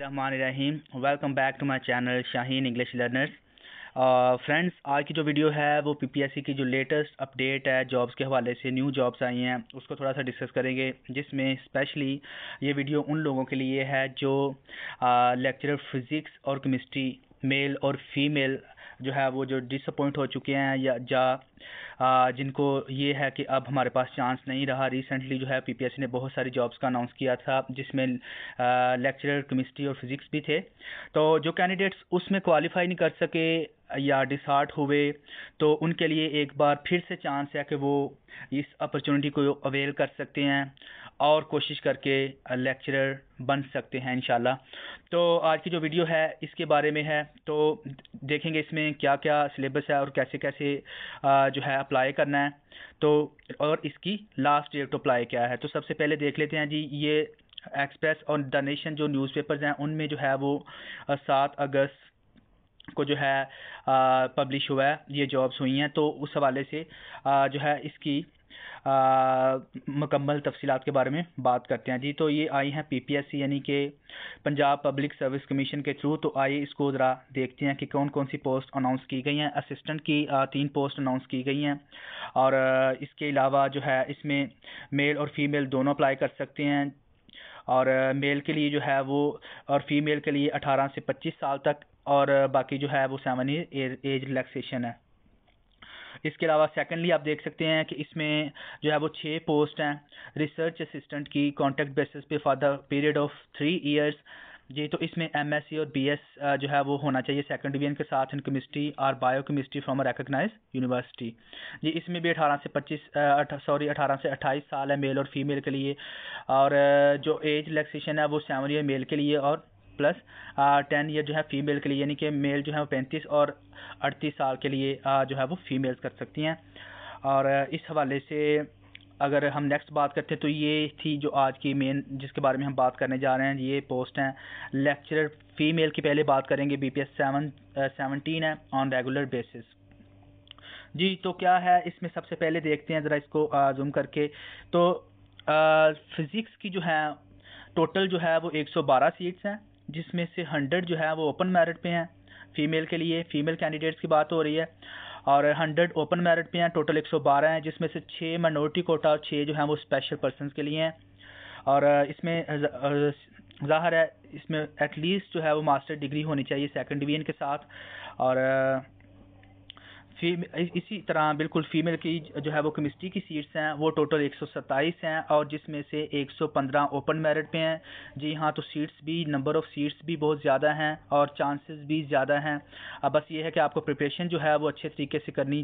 रहमान रहीम welcome back to my channel Shaheen English learners friends आज की जो वीडियो है वो पीपीएससी की जो लेटेस्ट अपडेट है जॉब्स के हवाले से न्यू जॉब्स आई हैं उसको थोड़ा सा डिस्कस करेंगे जिसमें स्पेशली ये वीडियो उन लोगों के लिए है जो लेक्चरर uh, फिज़िक्स और केमिस्ट्री मेल और फीमेल जो है वो जो डिसअपॉइंट हो चुके हैं या जा जिनको ये है कि अब हमारे पास चांस नहीं रहा रिसेंटली जो है पीपीएससी ने बहुत सारी जॉब्स का अनाउंस किया था जिसमें लेक्चरर केमिस्ट्री और फिजिक्स भी थे तो जो कैंडिडेट्स उसमें क्वालिफाई नहीं कर सके या डिसहार्ट हुए तो उनके लिए एक बार फिर से चांस है कि वो इस अपॉर्चुनिटी को अवेल कर सकते हैं और कोशिश करके लेक्चरर बन सकते हैं इन तो आज की जो वीडियो है इसके बारे में है तो देखेंगे इसमें क्या क्या सिलेबस है और कैसे कैसे जो है अप्लाई करना है तो और इसकी लास्ट डेट अप्लाई क्या है तो सबसे पहले देख लेते हैं जी ये एक्सप्रेस और द नेशन जो न्यूज़पेपर्स हैं उनमें जो है वो सात अगस्त को जो है पब्लिश हुआ है ये जॉब्स हुई हैं तो उस हवाले से आ, जो है इसकी मुकम्मल तफसीत के बारे में बात करते हैं जी तो ये आई हैं पी पी एस सी यानी कि पंजाब पब्लिक सर्विस कमीशन के थ्रू तो आइए इसको ज़रा देखते हैं कि कौन कौन सी पोस्ट अनाउंस की गई हैं असिस्टेंट की तीन पोस्ट अनाउंस की गई हैं और इसके अलावा जो है इसमें मेल और फीमेल दोनों अप्लाई कर सकते हैं और मेल के लिए जो है वो और फीमेल के लिए अठारह से पच्चीस साल तक और बाकी जो है वो सेवन एज रिलैक्सेशन है इसके अलावा सेकेंडली आप देख सकते हैं कि इसमें जो है वो छः पोस्ट हैं रिसर्च असिस्टेंट की कॉन्ट्रैक्ट बेसिस पे for the period of three years जी तो इसमें एम और बी जो है वो होना चाहिए सेकेंड डिवीजन के साथ इन केमिस्ट्री और bio chemistry from recognise university जी इसमें भी 18 से 25 सॉरी 18 से 28 साल है मेल और फीमेल के लिए और जो एज रिलेक्सेशन है वो सेवन ईयर मेल के लिए और प्लस टेन ईयर जो है फीमेल के लिए यानी कि मेल जो है वो पैंतीस और अड़तीस साल के लिए जो है वो फीमेल्स कर सकती हैं और इस हवाले से अगर हम नेक्स्ट बात करते हैं तो ये थी जो आज की मेन जिसके बारे में हम बात करने जा रहे हैं ये पोस्ट हैं लेक्चरर फीमेल की पहले बात करेंगे B P S seven seventeen है ऑन रेगुलर बेसिस जी तो क्या है इसमें सबसे पहले देखते हैं ज़रा इसको जूम करके तो फिज़िक्स की जो है टोटल जो है वो 112 सीट्स हैं जिसमें से हंड्रेड जो है वो ओपन मेरिट पे हैं फीमेल के लिए फीमेल कैंडिडेट्स की बात हो रही है और हंड्रेड ओपन मेरिट पे हैं टोटल एक सौ बारह हैं जिसमें से छः माइनॉरिटी कोटा और छः जो हैं वो स्पेशल पर्सन के लिए हैं और इसमें ज़ाहर है इसमें एटलीस्ट जो है वो मास्टर डिग्री होनी चाहिए सेकेंड डिवीजन के साथ और फीमे इसी तरह बिल्कुल फीमेल की जो है वो केमिस्ट्री की सीट्स हैं वो टोटल 127 हैं और जिसमें से 115 ओपन मेरिट पे हैं जी हाँ तो सीट्स भी नंबर ऑफ़ सीट्स भी बहुत ज़्यादा हैं और चांसेस भी ज़्यादा हैं अब बस ये है कि आपको प्रिपरेशन जो है वो अच्छे तरीके से करनी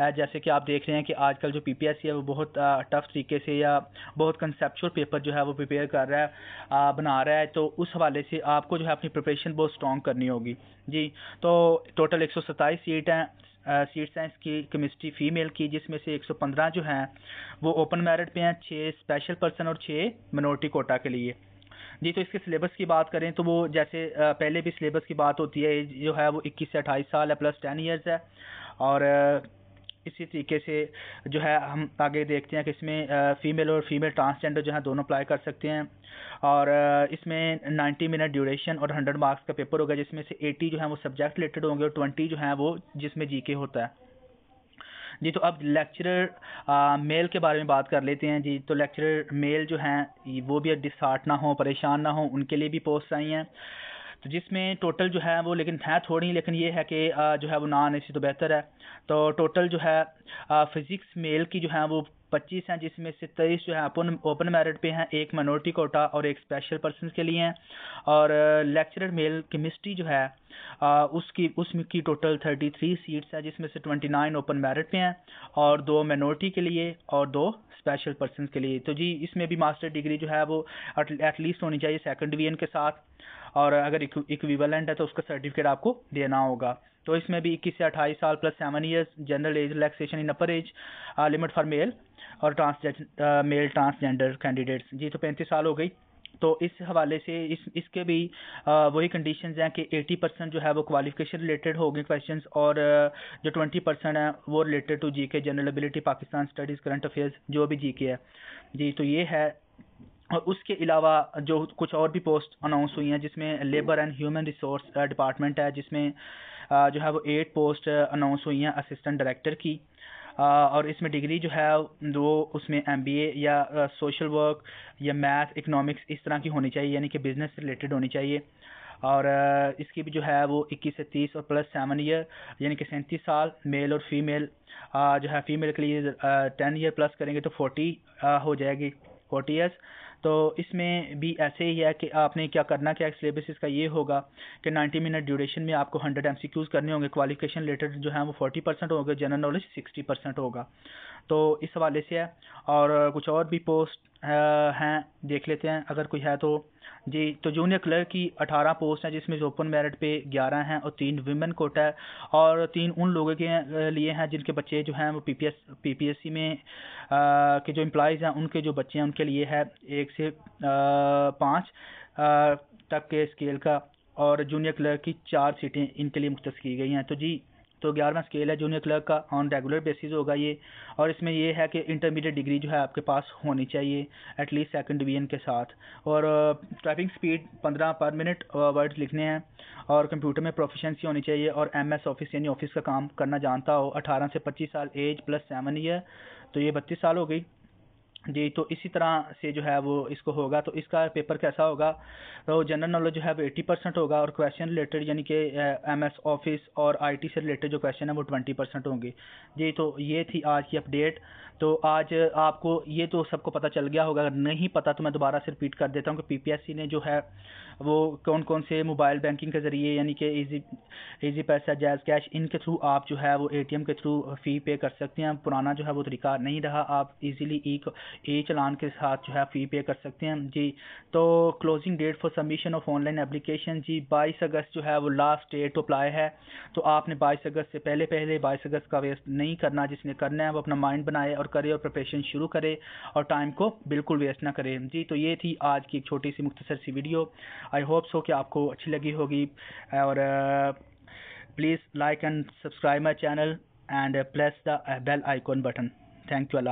है जैसे कि आप देख रहे हैं कि आजकल जो पी है वो बहुत टफ़ तरीके से या बहुत कंसेपचुअल पेपर जो है वो प्रिपेयर कर रहा है बना रहा है तो उस हवाले से आपको जो है अपनी प्रिपरेशन बहुत स्ट्रॉन्ग करनी होगी जी तो टोटल एक सीट हैं सीट साइंस की केमिस्ट्री फीमेल की जिसमें से 115 जो हैं वो ओपन मेरिट पे हैं छः स्पेशल पर्सन और छः मिनोरिटी कोटा के लिए जी तो इसके सिलेबस की बात करें तो वो जैसे पहले भी सिलेबस की बात होती है जो है वो 21 से 28 साल है प्लस 10 इयर्स है और इसी तरीके से जो है हम आगे देखते हैं कि इसमें फ़ीमेल और फीमेल ट्रांसजेंडर जो है दोनों अप्लाई कर सकते हैं और इसमें 90 मिनट ड्यूरेशन और 100 मार्क्स का पेपर होगा जिसमें से 80 जो है वो सब्जेक्ट रिलेटेड होंगे और 20 जो है वो जिसमें जीके होता है जी तो अब लेक्चरर मेल के बारे में बात कर लेते हैं जी तो लेक्चरर मेल जो हैं वो भी डिसार्ट ना हो परेशान ना हो उनके लिए भी पोस्ट आई हैं तो जिसमें टोटल जो है वो लेकिन है थोड़ी लेकिन ये है कि जो है वो नॉन ए तो बेहतर है तो टोटल जो है फिज़िक्स मेल की जो है वो पच्चीस हैं जिसमें से तेईस जो है ओपन ओपन मेरिट पे हैं एक माइनॉरिटी कोटा और एक स्पेशल पर्सन के लिए हैं और लेक्चरर मेल केमिस्ट्री जो है आ, uh, उसकी की टोटल थर्टी थ्री सीट्स हैं जिसमें से ट्वेंटी नाइन ओपन मेरिट पे हैं और दो माइनॉरिटी के लिए और दो स्पेशल पर्सन के लिए तो जी इसमें भी मास्टर डिग्री जो है वो एटलीस्ट होनी चाहिए सेकेंड डिवीजन के साथ और अगर इक्विवेलेंट है तो उसका सर्टिफिकेट आपको देना होगा तो इसमें भी 21 से 28 साल plus seven years general age relaxation in upper age limit for male और ट्रांस मेल ट्रांसजेंडर कैंडिडेट्स जी तो पैंतीस साल हो गई तो इस हवाले से इस इसके भी uh, वही कंडीशन हैं कि 80 परसेंट जो है वो क्वालिफिकेशन रिलेटेड होगी क्वेश्चन और uh, जो 20 परसेंट हैं वो related to G K general ability Pakistan studies current affairs जो भी जी के है जी तो ये है और उसके अलावा जो कुछ और भी पोस्ट अनाउंस हुई हैं जिसमें labour and human resource department है जिसमें जो है वो एट पोस्ट अनाउंस हुई हैं असिस्टेंट डायरेक्टर की और इसमें डिग्री जो है वो उसमें एम या सोशल वर्क या मैथ इकनॉमिक्स इस तरह की होनी चाहिए यानी कि बिज़नेस रिलेटेड होनी चाहिए और इसकी भी जो है वो 21 से 30 और प्लस सेवन ईयर यानी कि सैंतीस साल मेल और फीमेल जो है फीमेल के लिए टेन ईयर प्लस करेंगे तो 40 हो जाएगी 40 ईयर्स तो इसमें भी ऐसे ही है कि आपने क्या करना क्या सिलेबस इसका ये होगा कि 90 मिनट ड्यूरेशन में आपको 100 एम करने होंगे क्वालिफिकेशन रिलेटेड जो है वो 40 परसेंट होंगे जनरल नॉलेज 60 परसेंट होगा तो इस हवाले से है और कुछ और भी पोस्ट हैं देख लेते हैं अगर कोई है तो जी तो जूनियर क्लर्क की 18 पोस्ट हैं जिसमें ओपन मेरिट पे 11 हैं और तीन वीमेन कोटा है और तीन उन लोगों के लिए हैं जिनके बच्चे जो हैं वो पीपीएस पीपीएससी में आ, के जो एम्प्लॉज़ हैं उनके जो बच्चे हैं उनके लिए है एक से पाँच तक के स्केल का और जूनियर क्लर्क की चार सीटें इनके लिए मुख्त की गई हैं तो जी तो ग्यारहवा स्केल है जूनियर क्लर्क का ऑन रेगुलर बेसिस होगा ये और इसमें यह है कि इंटरमीडिएट डिग्री जो है आपके पास होनी चाहिए एटलीस्ट सेकंड डिवीजन के साथ और टाइपिंग uh, स्पीड पंद्रह पर मिनट वर्ड्स लिखने हैं और कंप्यूटर में प्रोफिशिएंसी होनी चाहिए और एमएस ऑफिस यानी ऑफिस का काम करना जानता हो अठारह से पच्चीस साल एज प्लस सेवन ईयर तो ये बत्तीस साल हो गई जी तो इसी तरह से जो है वो इसको होगा तो इसका पेपर कैसा होगा तो जनरल नॉलेज जो है वो एट्टी परसेंट होगा और क्वेश्चन रिलेटेड यानी कि एम एस ऑफिस और आई टी से रिलेटेड जो क्वेश्चन है वो ट्वेंटी परसेंट होंगे जी तो ये थी आज की अपडेट तो आज आपको ये तो सबको पता चल गया होगा अगर नहीं पता तो मैं दोबारा से रिपीट कर देता हूँ कि पी पी एस सी ने जो है वो कौन कौन से मोबाइल बैंकिंग के ज़रिए यानी कि easy Easypaisa JazzCash इनके थ्रू आप जो है वो ए टी एम के थ्रू फ़ी पे कर सकते हैं पुराना जो है वो तरीका नहीं रहा आप ईजिली ई ई चलान के साथ जो है फ़ी पे कर सकते हैं जी तो closing date for submission of online application जी बाईस अगस्त जो है वो लास्ट डेट टू अप्लाई है तो आपने बाईस अगस्त से पहले पहले बाईस अगस्त का वेस्ट नहीं करना जिसने करना है वो अपना माइंड बनाए और करे और प्रपेशन शुरू करे और टाइम को बिल्कुल वेस्ट ना करें जी तो ये थी आज की एक छोटी सी मुख्तसर सी वीडियो आई होप सो कि आपको अच्छी लगी होगी और please like and subscribe my channel and press the bell icon button thank you Allah